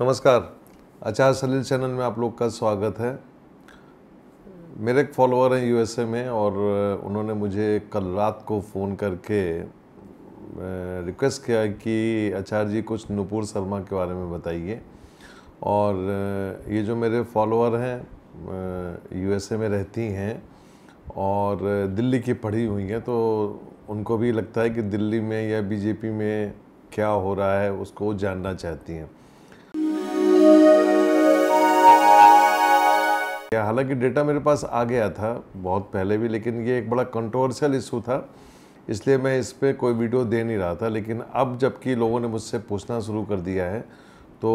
नमस्कार आचार्य सलील चैनल में आप लोग का स्वागत है मेरे एक फॉलोअर हैं यूएसए में और उन्होंने मुझे कल रात को फ़ोन करके रिक्वेस्ट किया कि आचार्य जी कुछ नुपुर शर्मा के बारे में बताइए और ये जो मेरे फॉलोअर हैं यूएसए में रहती हैं और दिल्ली की पढ़ी हुई हैं तो उनको भी लगता है कि दिल्ली में या बीजेपी में क्या हो रहा है उसको जानना चाहती हैं क्या हालांकि डेटा मेरे पास आ गया था बहुत पहले भी लेकिन ये एक बड़ा कंट्रोवर्शियल इशू था इसलिए मैं इस पर कोई वीडियो दे नहीं रहा था लेकिन अब जबकि लोगों ने मुझसे पूछना शुरू कर दिया है तो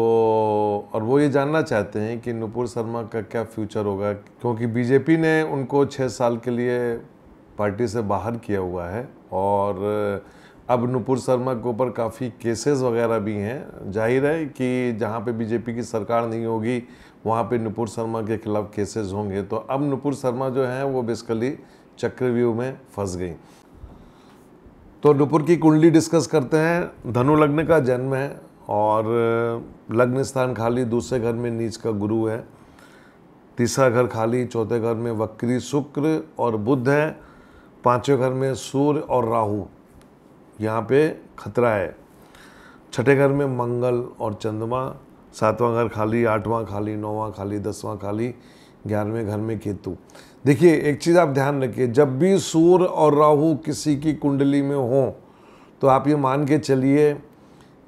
और वो ये जानना चाहते हैं कि नुपुर शर्मा का क्या फ्यूचर होगा क्योंकि बीजेपी ने उनको छः साल के लिए पार्टी से बाहर किया हुआ है और अब नुपुर शर्मा के ऊपर काफ़ी केसेस वगैरह भी हैं जाहिर है कि जहाँ पे बीजेपी की सरकार नहीं होगी वहाँ पे नुपुर शर्मा के खिलाफ केसेस होंगे तो अब नुपुर शर्मा जो हैं वो बेसिकली चक्रव्यूह में फंस गई तो नुपुर की कुंडली डिस्कस करते हैं धनु लग्न का जन्म है और लग्न स्थान खाली दूसरे घर में नीच का गुरु है तीसरा घर खाली चौथे घर में वक्री शुक्र और बुद्ध है पांचवें घर में सूर्य और राहु यहाँ पे खतरा है छठे घर में मंगल और चंद्रमा सातवां घर खाली आठवां खाली नौवां खाली दसवां खाली ग्यारहवें घर में केतु देखिए एक चीज़ आप ध्यान रखिए जब भी सूर्य और राहु किसी की कुंडली में हो तो आप ये मान के चलिए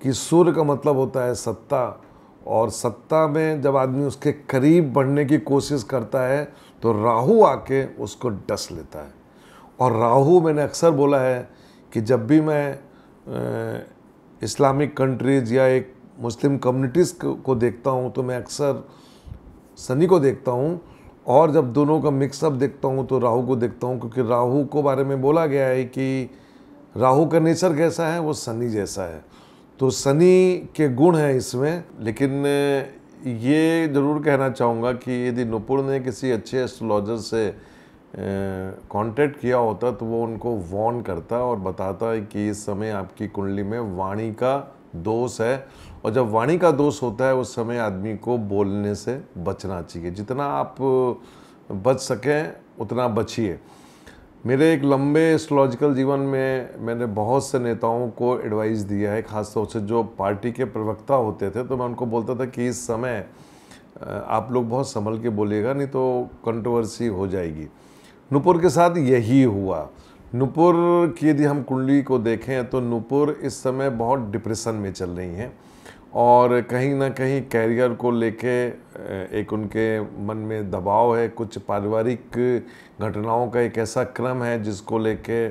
कि सूर्य का मतलब होता है सत्ता और सत्ता में जब आदमी उसके करीब बढ़ने की कोशिश करता है तो राहु आके उसको डस लेता है और राहु मैंने अक्सर बोला है कि जब भी मैं इस्लामिक कंट्रीज़ या एक मुस्लिम कम्युनिटीज़ को देखता हूँ तो मैं अक्सर सनी को देखता हूँ और जब दोनों का मिक्सअप देखता हूँ तो राहु को देखता हूँ क्योंकि राहु को बारे में बोला गया है कि राहु का नेचर कैसा है वो सनी जैसा है तो सनी के गुण हैं इसमें लेकिन ये ज़रूर कहना चाहूँगा कि यदि नुपुर ने किसी अच्छे एस्ट्रोलॉजर से कांटेक्ट किया होता तो वो उनको वॉर्न करता और बताता है कि इस समय आपकी कुंडली में वाणी का दोष है और जब वाणी का दोष होता है उस समय आदमी को बोलने से बचना चाहिए जितना आप बच सकें उतना बचिए मेरे एक लंबे एस्ट्रोलॉजिकल जीवन में मैंने बहुत से नेताओं को एडवाइस दिया है ख़ासतौर से जो पार्टी के प्रवक्ता होते थे तो मैं उनको बोलता था कि इस समय आप लोग बहुत संभल के बोलिएगा नहीं तो कंट्रोवर्सी हो जाएगी नुपुर के साथ यही हुआ नुपुर की यदि हम कुंडली को देखें तो नुपुर इस समय बहुत डिप्रेशन में चल रही हैं और कहीं ना कहीं कैरियर को लेके एक उनके मन में दबाव है कुछ पारिवारिक घटनाओं का एक ऐसा क्रम है जिसको लेके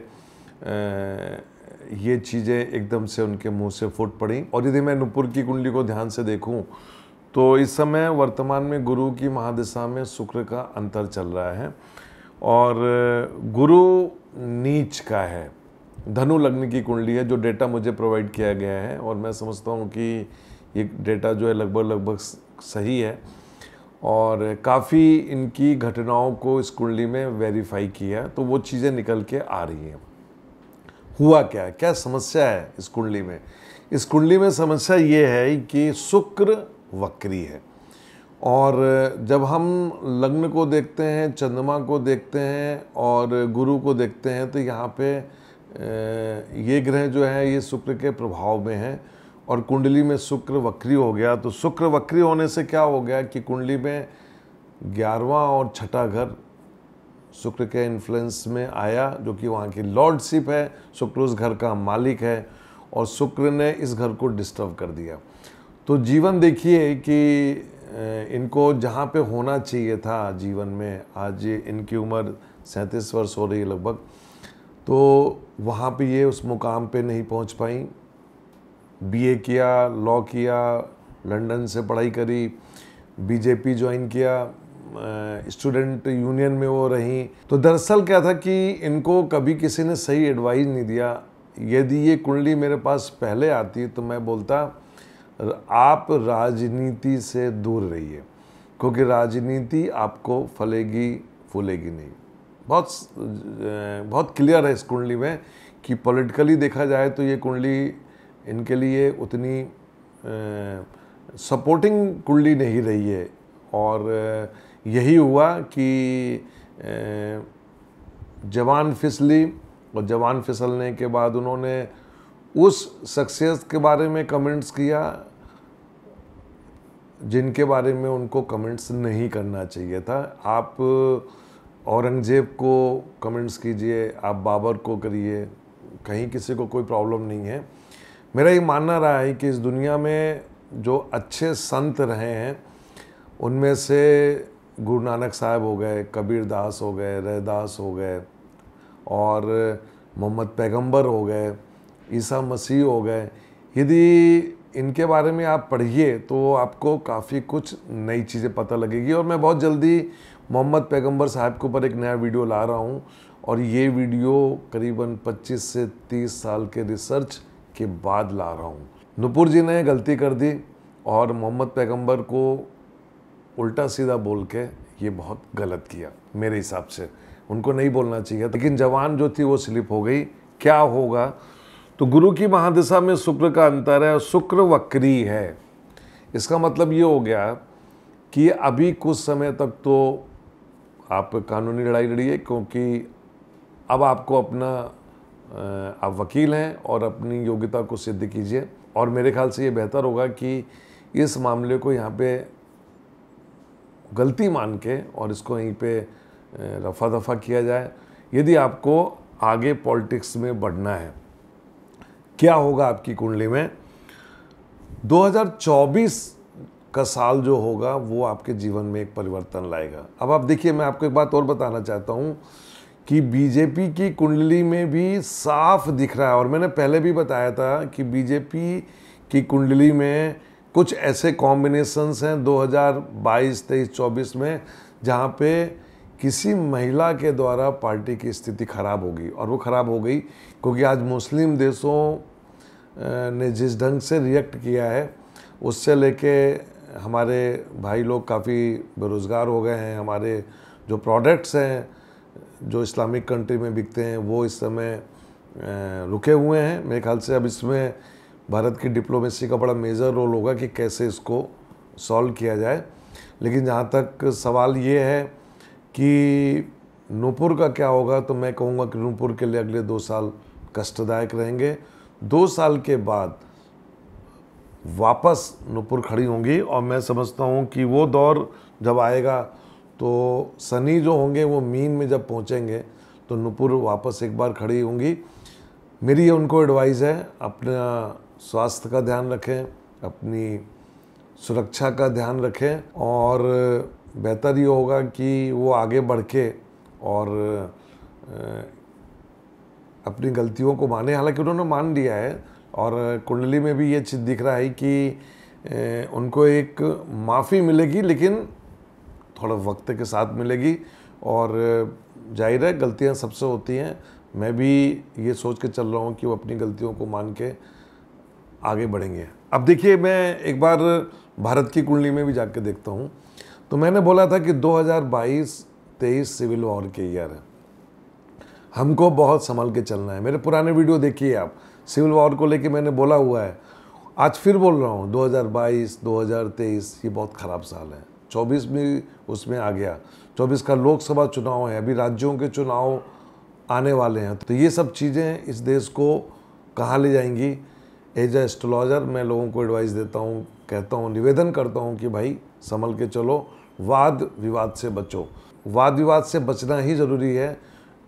ये चीज़ें एकदम से उनके मुंह से फूट पड़ी और यदि मैं नुपुर की कुंडली को ध्यान से देखूं तो इस समय वर्तमान में गुरु की महादशा में शुक्र का अंतर चल रहा है और गुरु नीच का है धनु लग्न की कुंडली है जो डेटा मुझे प्रोवाइड किया गया है और मैं समझता हूँ कि ये डेटा जो है लगभग लगभग सही है और काफ़ी इनकी घटनाओं को इस कुंडली में वेरीफाई किया तो वो चीज़ें निकल के आ रही हैं हुआ क्या क्या समस्या है इस कुंडली में इस कुंडली में समस्या ये है कि शुक्र वक्री है और जब हम लग्न को देखते हैं चंद्रमा को देखते हैं और गुरु को देखते हैं तो यहाँ पे ये ग्रह जो है ये शुक्र के प्रभाव में है और कुंडली में शुक्र वक्री हो गया तो शुक्र वक्री होने से क्या हो गया कि कुंडली में ग्यारहवा और छठा घर शुक्र के इन्फ्लुएंस में आया जो कि वहाँ की लॉर्डशिप है शुक्र उस घर का मालिक है और शुक्र ने इस घर को डिस्टर्ब कर दिया तो जीवन देखिए कि इनको जहाँ पे होना चाहिए था जीवन में आज इनकी उम्र सैंतीस वर्ष हो रही है लगभग तो वहाँ पे ये उस मुकाम पे नहीं पहुँच पाई बीए किया लॉ किया लंदन से पढ़ाई करी बीजेपी ज्वाइन किया स्टूडेंट यूनियन में वो रहीं तो दरअसल क्या था कि इनको कभी किसी ने सही एडवाइस नहीं दिया यदि ये कुंडली मेरे पास पहले आती तो मैं बोलता आप राजनीति से दूर रहिए क्योंकि राजनीति आपको फलेगी फूलेगी नहीं बहुत बहुत क्लियर है इस कुंडली में कि पॉलिटिकली देखा जाए तो ये कुंडली इनके लिए उतनी सपोर्टिंग कुंडली नहीं रही है और यही हुआ कि जवान फिसली और जवान फिसलने के बाद उन्होंने उस सक्सेस के बारे में कमेंट्स किया जिनके बारे में उनको कमेंट्स नहीं करना चाहिए था आप औरंगजेब को कमेंट्स कीजिए आप बाबर को करिए कहीं किसी को कोई प्रॉब्लम नहीं है मेरा ये मानना रहा है कि इस दुनिया में जो अच्छे संत रहे हैं उनमें से गुरु नानक साहब हो गए कबीर दास हो गए रहदास हो गए और मोहम्मद पैगंबर हो गए ईसा मसीह हो गए यदि इनके बारे में आप पढ़िए तो आपको काफ़ी कुछ नई चीज़ें पता लगेगी और मैं बहुत जल्दी मोहम्मद पैगंबर साहब के ऊपर एक नया वीडियो ला रहा हूँ और ये वीडियो करीबन 25 से 30 साल के रिसर्च के बाद ला रहा हूँ नुपुर जी ने गलती कर दी और मोहम्मद पैगंबर को उल्टा सीधा बोल के ये बहुत गलत किया मेरे हिसाब से उनको नहीं बोलना चाहिए लेकिन जवान जो थी वो स्लिप हो गई क्या होगा तो गुरु की महादशा में शुक्र का अंतर है और शुक्र वक्री है इसका मतलब ये हो गया कि अभी कुछ समय तक तो आप कानूनी लड़ाई लड़िए क्योंकि अब आपको अपना आप वकील हैं और अपनी योग्यता को सिद्ध कीजिए और मेरे ख्याल से ये बेहतर होगा कि इस मामले को यहाँ पे गलती मान के और इसको यहीं पे रफा दफा किया जाए यदि आपको आगे पॉलिटिक्स में बढ़ना है क्या होगा आपकी कुंडली में 2024 का साल जो होगा वो आपके जीवन में एक परिवर्तन लाएगा अब आप देखिए मैं आपको एक बात और बताना चाहता हूँ कि बीजेपी की कुंडली में भी साफ दिख रहा है और मैंने पहले भी बताया था कि बीजेपी की कुंडली में कुछ ऐसे कॉम्बिनेशंस हैं 2022, 23, 24 में जहाँ पे किसी महिला के द्वारा पार्टी की स्थिति खराब होगी और वो खराब हो गई क्योंकि आज मुस्लिम देशों ने जिस ढंग से रिएक्ट किया है उससे लेके हमारे भाई लोग काफ़ी बेरोज़गार हो गए हैं हमारे जो प्रोडक्ट्स हैं जो इस्लामिक कंट्री में बिकते हैं वो इस समय रुके हुए हैं मेरे ख्याल से अब इसमें भारत की डिप्लोमेसी का बड़ा मेजर रोल होगा कि कैसे इसको सॉल्व किया जाए लेकिन जहाँ तक सवाल ये है कि नूपुर का क्या होगा तो मैं कहूँगा कि नूपुर के लिए अगले दो साल कष्टदायक रहेंगे दो साल के बाद वापस नूपुर खड़ी होंगी और मैं समझता हूँ कि वो दौर जब आएगा तो सनी जो होंगे वो मीन में जब पहुँचेंगे तो नूपुर वापस एक बार खड़ी होंगी मेरी ये उनको एडवाइस है अपना स्वास्थ्य का ध्यान रखें अपनी सुरक्षा का ध्यान रखें और बेहतर ये होगा कि वो आगे बढ़ के और अपनी गलतियों को माने हालांकि उन्होंने मान लिया है और कुंडली में भी ये चीज़ दिख रहा है कि उनको एक माफ़ी मिलेगी लेकिन थोड़ा वक्त के साथ मिलेगी और जाहिर है गलतियाँ सबसे होती हैं मैं भी ये सोच के चल रहा हूँ कि वो अपनी गलतियों को मान के आगे बढ़ेंगे अब देखिए मैं एक बार भारत की कुंडली में भी जा देखता हूँ तो मैंने बोला था कि 2022-23 सिविल वॉर के ईयर है हमको बहुत संभल के चलना है मेरे पुराने वीडियो देखिए आप सिविल वॉर को लेके मैंने बोला हुआ है आज फिर बोल रहा हूँ 2022, 2023 ये बहुत ख़राब साल है 24 में उसमें आ गया 24 का लोकसभा चुनाव है अभी राज्यों के चुनाव आने वाले हैं तो ये सब चीज़ें इस देश को कहाँ ले जाएंगी एज ए एस्ट्रोलॉजर मैं लोगों को एडवाइस देता हूँ कहता हूँ निवेदन करता हूँ कि भाई संभल के चलो वाद विवाद से बचो वाद विवाद से बचना ही ज़रूरी है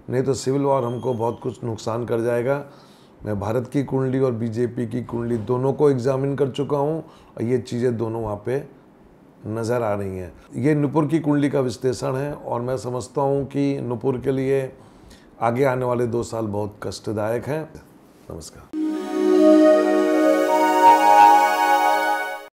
नहीं तो सिविल वॉर हमको बहुत कुछ नुकसान कर जाएगा मैं भारत की कुंडली और बीजेपी की कुंडली दोनों को एग्जामिन कर चुका हूँ और ये चीज़ें दोनों वहाँ पे नज़र आ रही हैं ये नुपुर की कुंडली का विश्लेषण है और मैं समझता हूँ कि नुपुर के लिए आगे आने वाले दो साल बहुत कष्टदायक हैं नमस्कार